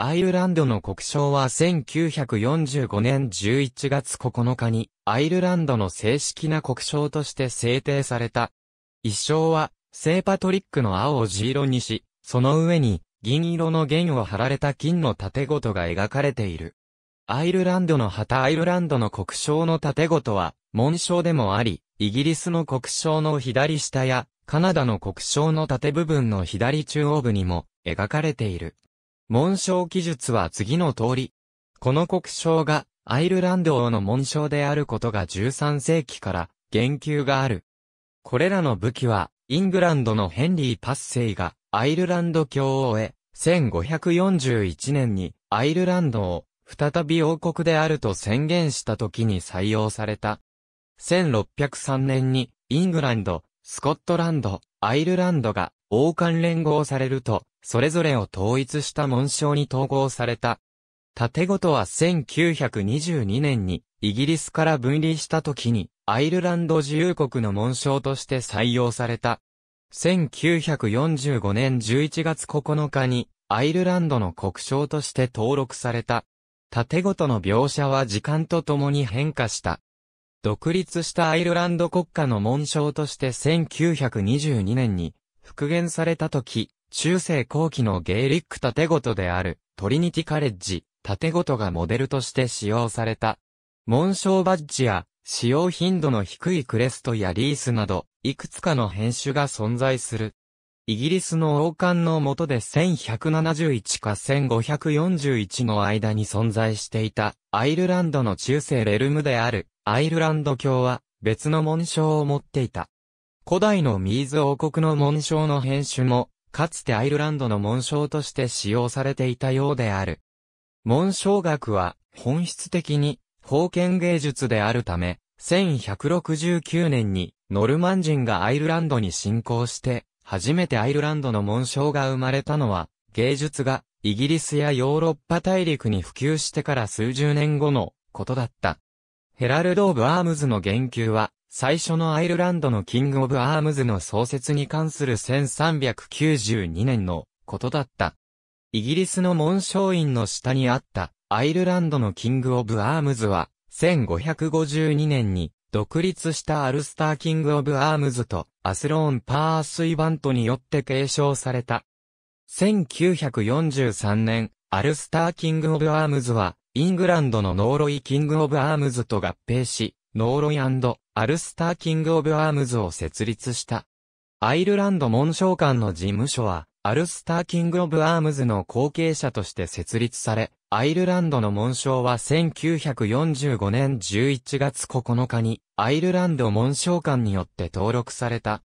アイルランドの国章は1945年11月9日にアイルランドの正式な国章として制定された。一章は聖パトリックの青を地色にし、その上に銀色の弦を貼られた金の縦ごとが描かれている。アイルランドの旗アイルランドの国章の縦ごとは紋章でもあり、イギリスの国章の左下やカナダの国章の縦部分の左中央部にも描かれている。紋章記述は次の通り。この国章がアイルランド王の紋章であることが13世紀から言及がある。これらの武器は、イングランドのヘンリー・パッセイがアイルランド教王へ、1541年にアイルランドを再び王国であると宣言した時に採用された。1603年にイングランド、スコットランド、アイルランドが王冠連合されると、それぞれを統一した紋章に統合された。盾ごとは1922年に、イギリスから分離した時に、アイルランド自由国の紋章として採用された。1945年11月9日に、アイルランドの国章として登録された。縦ごとの描写は時間とともに変化した。独立したアイルランド国家の紋章として1922年に復元された時、中世後期のゲーリック建ごとであるトリニティカレッジ建ごとがモデルとして使用された。紋章バッジや使用頻度の低いクレストやリースなど、いくつかの変種が存在する。イギリスの王冠の下で1171か1541の間に存在していたアイルランドの中世レルムであるアイルランド教は別の紋章を持っていた。古代のミーズ王国の紋章の編集も、かつてアイルランドの紋章として使用されていたようである。紋章学は、本質的に、封建芸術であるため、1169年に、ノルマン人がアイルランドに侵攻して、初めてアイルランドの紋章が生まれたのは、芸術が、イギリスやヨーロッパ大陸に普及してから数十年後のことだった。ヘラルド・オブ・アームズの言及は、最初のアイルランドのキング・オブ・アームズの創設に関する1392年のことだった。イギリスの紋章院の下にあったアイルランドのキング・オブ・アームズは1552年に独立したアルスター・キング・オブ・アームズとアスローン・パースイバントによって継承された。1943年、アルスター・キング・オブ・アームズはイングランドのノーロイ・キング・オブ・アームズと合併し、ノーロイアルスター・キング・オブ・アームズを設立した。アイルランド紋章館の事務所は、アルスター・キング・オブ・アームズの後継者として設立され、アイルランドの紋章は1945年11月9日に、アイルランド紋章館によって登録された。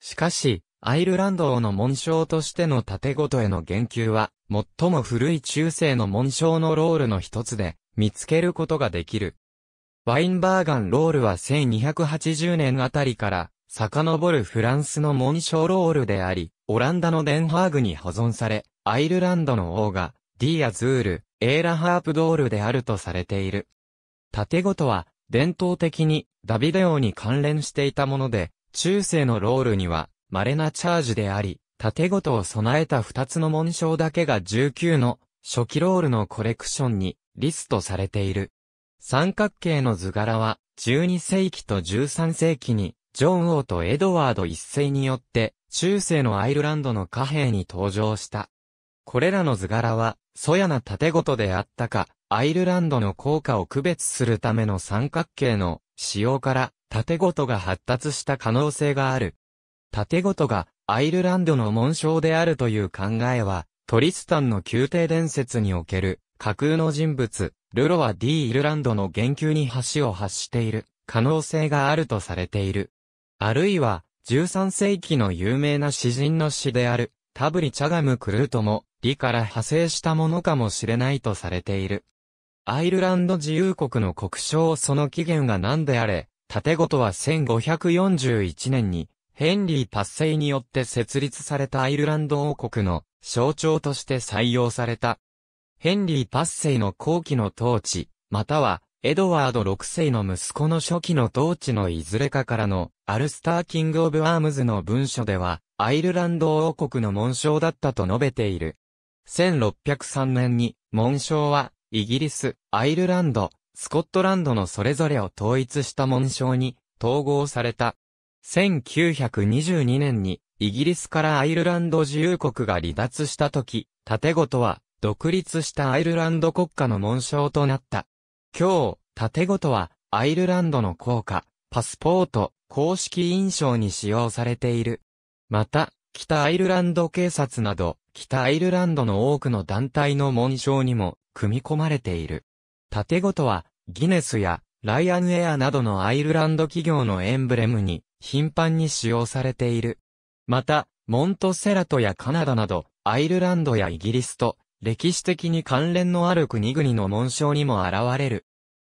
しかし、アイルランド王の紋章としての盾ごとへの言及は、最も古い中世の紋章のロールの一つで、見つけることができる。ワインバーガンロールは1280年あたりから、遡るフランスの紋章ロールであり、オランダのデンハーグに保存され、アイルランドの王が、ディアズール、エーラハープドールであるとされている。縦ごとは、伝統的に、ダビデオに関連していたもので、中世のロールには、稀なチャージであり、縦ごとを備えた2つの紋章だけが19の、初期ロールのコレクションに、リストされている。三角形の図柄は、12世紀と13世紀に、ジョン王とエドワード一世によって、中世のアイルランドの貨幣に登場した。これらの図柄は、そやな縦ごとであったか、アイルランドの効果を区別するための三角形の使用から縦ごとが発達した可能性がある。縦ごとがアイルランドの紋章であるという考えは、トリスタンの宮廷伝説における架空の人物、ルロは D イルランドの言及に橋を発している可能性があるとされている。あるいは、13世紀の有名な詩人の詩である、タブリ・チャガム・クルートも、理から派生したものかもしれないとされている。アイルランド自由国の国章その起源が何であれ、縦ごとは1541年に、ヘンリー達成によって設立されたアイルランド王国の象徴として採用された。ヘンリーパッセイの後期の統治、または、エドワード6世の息子の初期の統治のいずれかからの、アルスター・キング・オブ・アームズの文書では、アイルランド王国の紋章だったと述べている。1603年に、紋章は、イギリス、アイルランド、スコットランドのそれぞれを統一した紋章に、統合された。1922年に、イギリスからアイルランド自由国が離脱した時、盾事は、独立したアイルランド国家の紋章となった。今日、盾ごとは、アイルランドの硬貨、パスポート、公式印象に使用されている。また、北アイルランド警察など、北アイルランドの多くの団体の紋章にも、組み込まれている。盾ごとは、ギネスや、ライアンエアなどのアイルランド企業のエンブレムに、頻繁に使用されている。また、モントセラトやカナダなど、アイルランドやイギリスと、歴史的に関連のある国々の紋章にも現れる。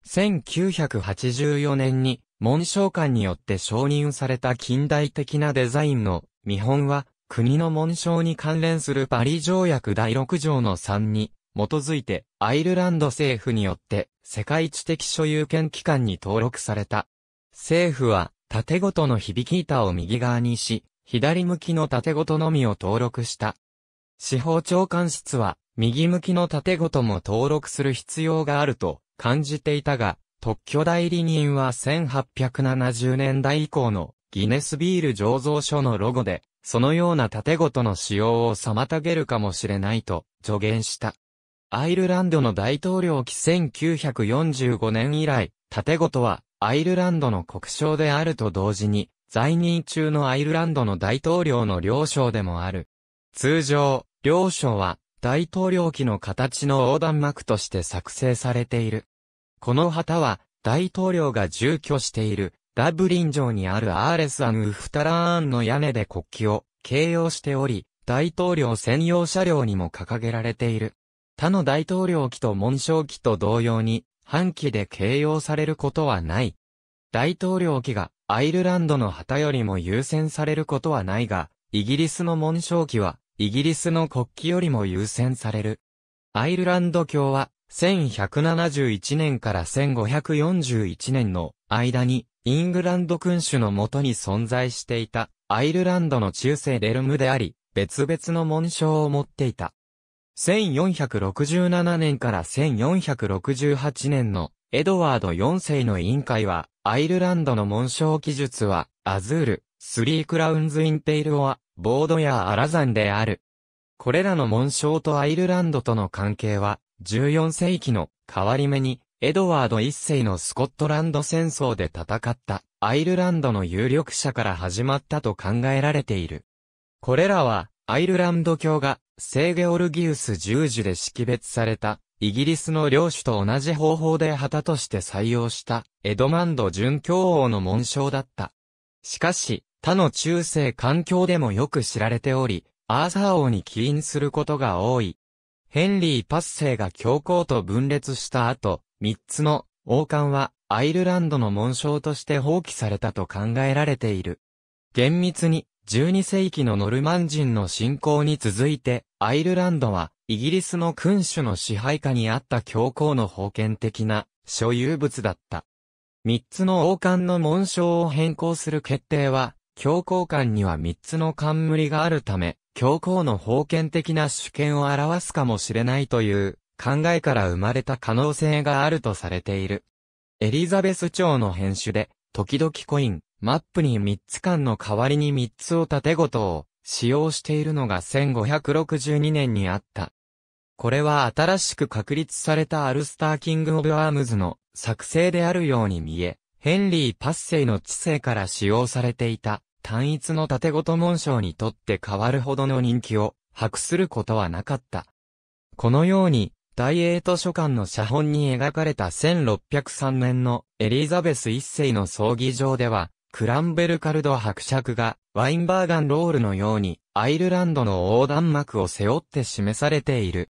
1984年に紋章館によって承認された近代的なデザインの見本は国の紋章に関連するパリ条約第6条の3に基づいてアイルランド政府によって世界知的所有権機関に登録された。政府は縦ごとの響き板を右側にし、左向きの縦ごとのみを登録した。司法長官室は右向きの盾ごとも登録する必要があると感じていたが、特許代理人は1870年代以降のギネスビール醸造所のロゴで、そのような盾ごとの使用を妨げるかもしれないと助言した。アイルランドの大統領期1945年以来、盾ごとはアイルランドの国章であると同時に、在任中のアイルランドの大統領の領章でもある。通常、領章は大統領旗の形の横断幕として作成されている。この旗は、大統領が住居している、ダブリン城にあるアーレス・アン・ウフタラーンの屋根で国旗を掲揚しており、大統領専用車両にも掲げられている。他の大統領旗と紋章旗と同様に、半旗で掲揚されることはない。大統領旗がアイルランドの旗よりも優先されることはないが、イギリスの紋章旗はイギリスの国旗よりも優先される。アイルランド教は、1171年から1541年の間に、イングランド君主のもとに存在していた、アイルランドの中世レルムであり、別々の紋章を持っていた。1467年から1468年のエドワード4世の委員会は、アイルランドの紋章記述は、アズール、スリークラウンズ・イン・テイル・オア、ボードやアラザンである。これらの紋章とアイルランドとの関係は、14世紀の変わり目に、エドワード一世のスコットランド戦争で戦ったアイルランドの有力者から始まったと考えられている。これらはアイルランド教が聖ゲオルギウス十字で識別されたイギリスの領主と同じ方法で旗として採用したエドマンド準教王の紋章だった。しかし、他の中世環境でもよく知られており、アーサー王に起因することが多い。ヘンリー・パッセイが教皇と分裂した後、三つの王冠はアイルランドの紋章として放棄されたと考えられている。厳密に12世紀のノルマン人の信仰に続いて、アイルランドはイギリスの君主の支配下にあった教皇の封建的な所有物だった。三つの王冠の紋章を変更する決定は、教皇冠には三つの冠があるため、教皇の封建的な主権を表すかもしれないという考えから生まれた可能性があるとされている。エリザベス朝の編集で、時々コイン、マップに3つ間の代わりに3つを縦ごとを使用しているのが1562年にあった。これは新しく確立されたアルスターキング・オブ・アームズの作成であるように見え、ヘンリー・パッセイの知性から使用されていた。単一の縦ごと紋章にとって変わるほどの人気を博することはなかった。このように、大英図書館の写本に描かれた1603年のエリザベス一世の葬儀場では、クランベルカルド伯爵がワインバーガンロールのようにアイルランドの横断幕を背負って示されている。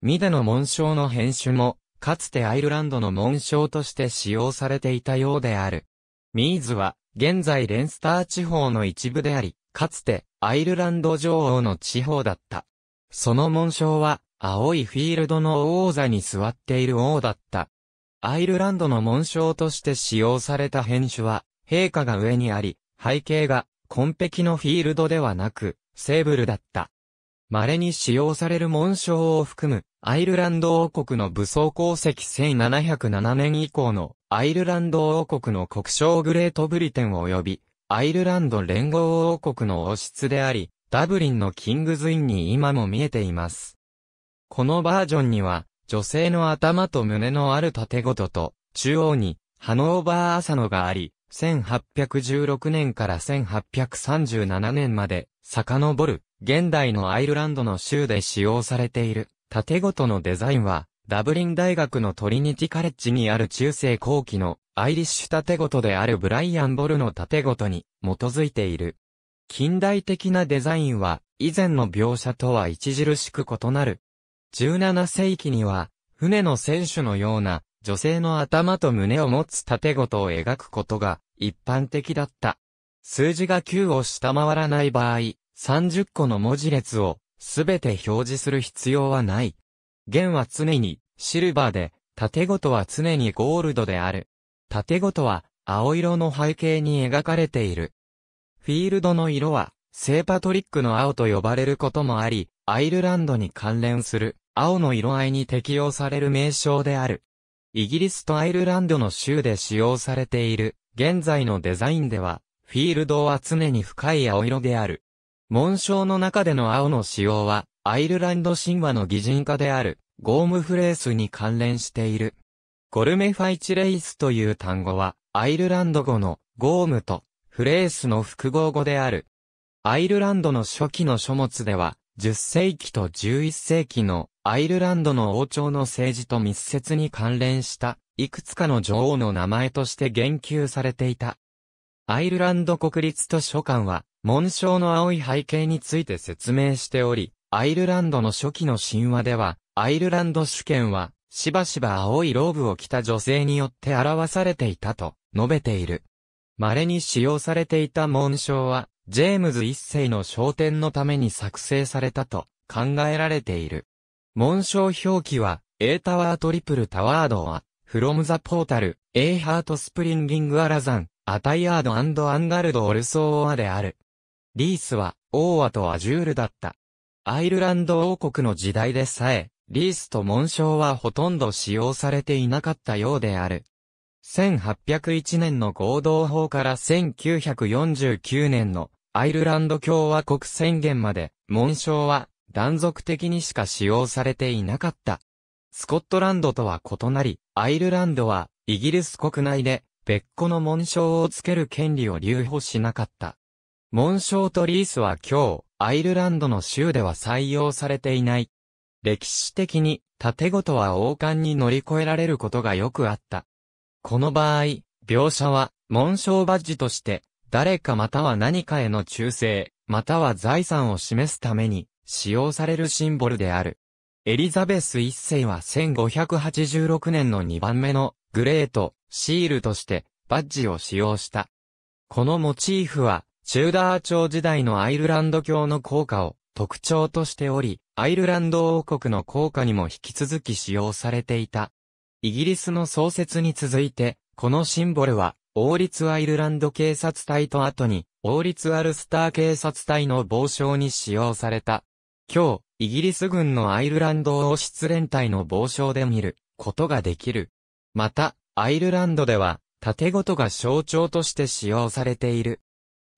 ミデの紋章の編集も、かつてアイルランドの紋章として使用されていたようである。ミーズは、現在レンスター地方の一部であり、かつてアイルランド女王の地方だった。その紋章は、青いフィールドの王座に座っている王だった。アイルランドの紋章として使用された編種は、陛下が上にあり、背景が、紺碧のフィールドではなく、セーブルだった。稀に使用される紋章を含む、アイルランド王国の武装功績1707年以降のアイルランド王国の国称グレートブリテン及びアイルランド連合王国の王室であり、ダブリンのキングズインに今も見えています。このバージョンには、女性の頭と胸のある縦ごとと、中央に、ハノーバー朝野があり、1816年から1837年まで、遡る、現代のアイルランドの州で使用されている。縦ごとのデザインは、ダブリン大学のトリニティカレッジにある中世後期のアイリッシュ縦ごとであるブライアン・ボルの縦ごとに基づいている。近代的なデザインは以前の描写とは著しく異なる。17世紀には船の選手のような女性の頭と胸を持つ縦ごとを描くことが一般的だった。数字が9を下回らない場合、30個の文字列をすべて表示する必要はない。弦は常にシルバーで、縦ごとは常にゴールドである。縦ごとは青色の背景に描かれている。フィールドの色は、聖パトリックの青と呼ばれることもあり、アイルランドに関連する青の色合いに適用される名称である。イギリスとアイルランドの州で使用されている現在のデザインでは、フィールドは常に深い青色である。紋章の中での青の使用は、アイルランド神話の擬人化である、ゴームフレースに関連している。ゴルメファイチレイスという単語は、アイルランド語のゴームとフレースの複合語である。アイルランドの初期の書物では、10世紀と11世紀のアイルランドの王朝の政治と密接に関連したいくつかの女王の名前として言及されていた。アイルランド国立図書館は紋章の青い背景について説明しており、アイルランドの初期の神話では、アイルランド主権は、しばしば青いローブを着た女性によって表されていたと述べている。稀に使用されていた紋章は、ジェームズ一世の昇天のために作成されたと考えられている。紋章表記は、A タワートリプルタワードは、from the portal, A ハートスプリンギングアラザン、アタイアードアンガルドオルソーアである。リースは、王アとアジュールだった。アイルランド王国の時代でさえ、リースと紋章はほとんど使用されていなかったようである。1801年の合同法から1949年のアイルランド共和国宣言まで、紋章は断続的にしか使用されていなかった。スコットランドとは異なり、アイルランドはイギリス国内で別個の紋章をつける権利を留保しなかった。紋章とリースは今日、アイルランドの州では採用されていない。歴史的に、盾ごとは王冠に乗り越えられることがよくあった。この場合、描写は、紋章バッジとして、誰かまたは何かへの忠誠、または財産を示すために、使用されるシンボルである。エリザベス一世は1586年の2番目の、グレート、シールとして、バッジを使用した。このモチーフは、チューダー朝時代のアイルランド教の効果を特徴としており、アイルランド王国の効果にも引き続き使用されていた。イギリスの創設に続いて、このシンボルは、王立アイルランド警察隊と後に、王立アルスター警察隊の傍章に使用された。今日、イギリス軍のアイルランド王室連隊の傍章で見ることができる。また、アイルランドでは、盾ごとが象徴として使用されている。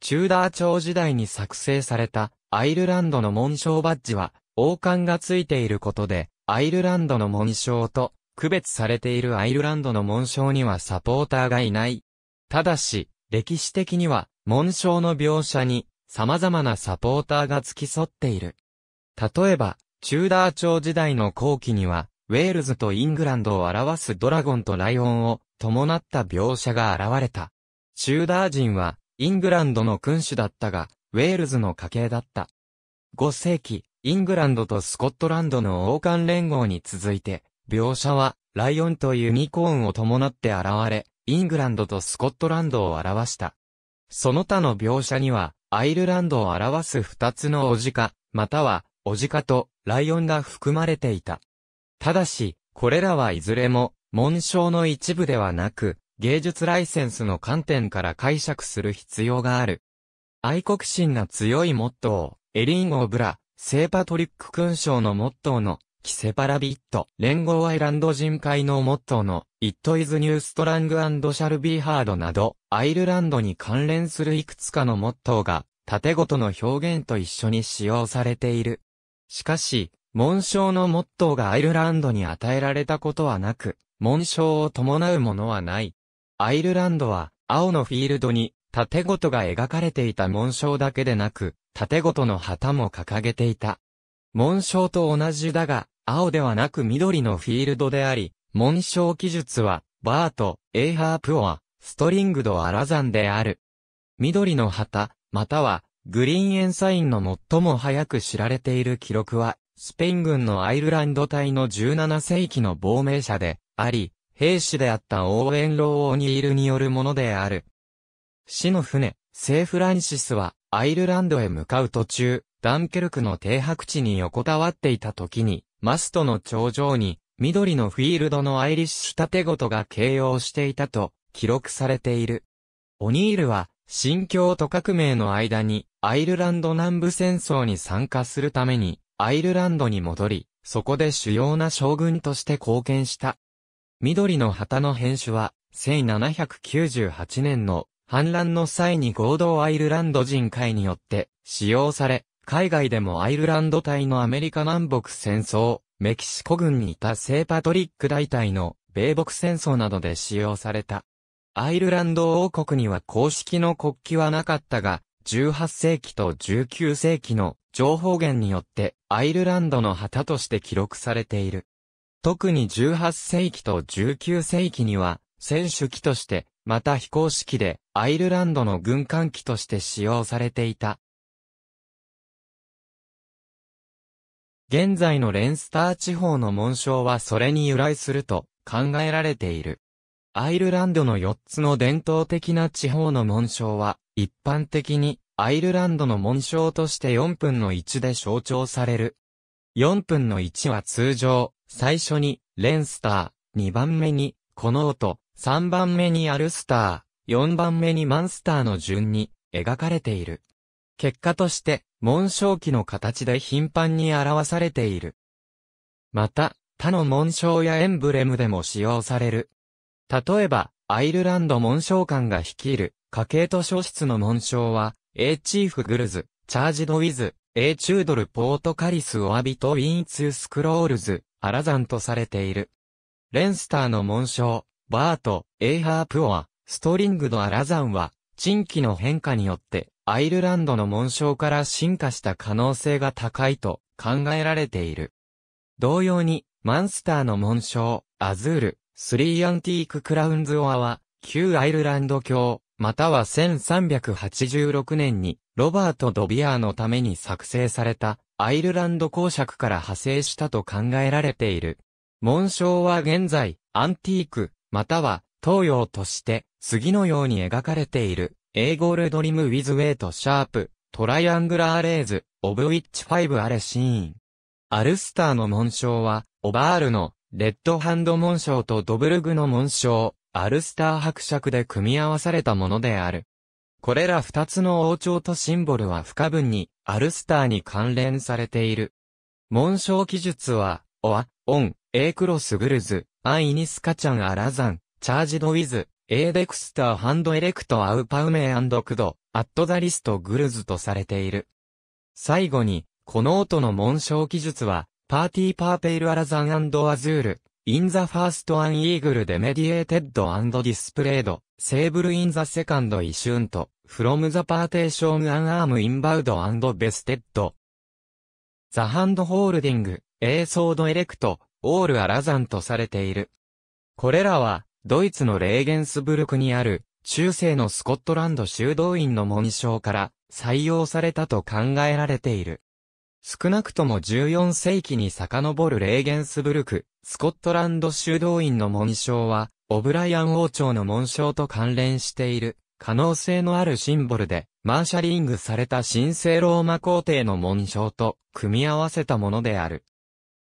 チューダー朝時代に作成されたアイルランドの紋章バッジは王冠がついていることでアイルランドの紋章と区別されているアイルランドの紋章にはサポーターがいない。ただし、歴史的には紋章の描写に様々なサポーターが付き添っている。例えば、チューダー朝時代の後期には、ウェールズとイングランドを表すドラゴンとライオンを伴った描写が現れた。チューダー人はイングランドの君主だったが、ウェールズの家系だった。5世紀、イングランドとスコットランドの王冠連合に続いて、描写は、ライオンとユニコーンを伴って現れ、イングランドとスコットランドを表した。その他の描写には、アイルランドを表す二つのオジカ、または、オジカとライオンが含まれていた。ただし、これらはいずれも、紋章の一部ではなく、芸術ライセンスの観点から解釈する必要がある。愛国心が強いモットー、エリン・オブラ、聖パトリック勲章のモットーの、キセパラビット、連合アイランド人会のモットーの、イットイズニューストラングアンドシャルビーハードなど、アイルランドに関連するいくつかのモットーが、縦ごとの表現と一緒に使用されている。しかし、紋章のモットーがアイルランドに与えられたことはなく、紋章を伴うものはない。アイルランドは、青のフィールドに、盾ごとが描かれていた紋章だけでなく、盾ごとの旗も掲げていた。紋章と同じだが、青ではなく緑のフィールドであり、紋章記述は、バート、エイハープオア、ストリングドアラザンである。緑の旗、または、グリーンエンサインの最も早く知られている記録は、スペイン軍のアイルランド隊の17世紀の亡命者で、あり、兵士であった応援老ンロー・オニールによるものである。死の船、セーフランシスは、アイルランドへ向かう途中、ダンケルクの停泊地に横たわっていた時に、マストの頂上に、緑のフィールドのアイリッシュ盾ごとが形容していたと、記録されている。オニールは、新教と革命の間に、アイルランド南部戦争に参加するために、アイルランドに戻り、そこで主要な将軍として貢献した。緑の旗の編集は、1798年の反乱の際に合同アイルランド人会によって使用され、海外でもアイルランド隊のアメリカ南北戦争、メキシコ軍にいた聖パトリック大隊の米北戦争などで使用された。アイルランド王国には公式の国旗はなかったが、18世紀と19世紀の情報源によってアイルランドの旗として記録されている。特に18世紀と19世紀には、選手機として、また非公式で、アイルランドの軍艦機として使用されていた。現在のレンスター地方の紋章はそれに由来すると考えられている。アイルランドの4つの伝統的な地方の紋章は、一般的にアイルランドの紋章として4分の1で象徴される。4分の1は通常、最初に、レンスター、2番目に、この音、3番目にアルスター、4番目にマンスターの順に、描かれている。結果として、紋章記の形で頻繁に表されている。また、他の紋章やエンブレムでも使用される。例えば、アイルランド紋章官が率いる、家計図書室の紋章は、A チーフグルズ、チャージドウィズ、A チュードルポートカリスオアビトウィンツースクロールズ、アラザンとされている。レンスターの紋章、バート、エイハープオア、ストリングのアラザンは、地域の変化によって、アイルランドの紋章から進化した可能性が高いと考えられている。同様に、マンスターの紋章、アズール、スリーアンティーククラウンズオアは、旧アイルランド教、または1386年に、ロバート・ドビアーのために作成された、アイルランド公爵から派生したと考えられている。紋章は現在、アンティーク、または東洋として、次のように描かれている、エーゴールドリムウィズウェイトシャープ、トライアングラーレーズ、オブウィッチファイブアレシーン。アルスターの紋章は、オバールの、レッドハンド紋章とドブルグの紋章、アルスター伯爵で組み合わされたものである。これら二つの王朝とシンボルは不可分にアルスターに関連されている。紋章記述は、オア、オン、エークロスグルズ、アイニスカチャンアラザン、チャージドウィズ、エーデクスターハンドエレクトアウパウメクド、アットザリストグルズとされている。最後に、この音の紋章記述は、パーティーパーペイルアラザンアンドアズール、インザファーストアンイーグルデメディエーテッドアンドディスプレ s ド、セーブルインザセカンドイシュント、from the partition a n バ arm inbound and vested. The hand holding, a sword e e c t all a r a n とされている。これらは、ドイツのレーゲンスブルクにある、中世のスコットランド修道院の紋章から採用されたと考えられている。少なくとも14世紀に遡るレーゲンスブルク、スコットランド修道院の紋章は、オブライアン王朝の紋章と関連している。可能性のあるシンボルで、マーシャリングされた神聖ローマ皇帝の紋章と組み合わせたものである。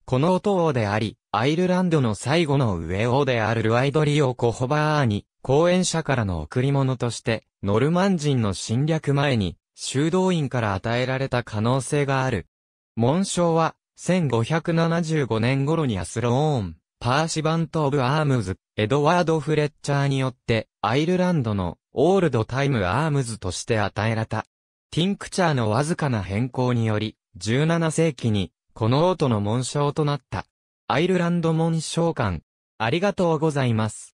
この音王であり、アイルランドの最後の上王であるルアイドリオ・コホバーに、講演者からの贈り物として、ノルマン人の侵略前に、修道院から与えられた可能性がある。紋章は、1575年頃にアスローン、パーシバント・オブ・アームズ、エドワード・フレッチャーによって、アイルランドのオールド・タイム・アームズとして与えられた。ティンクチャーのわずかな変更により、17世紀に、この音の紋章となった。アイルランド紋章館。ありがとうございます。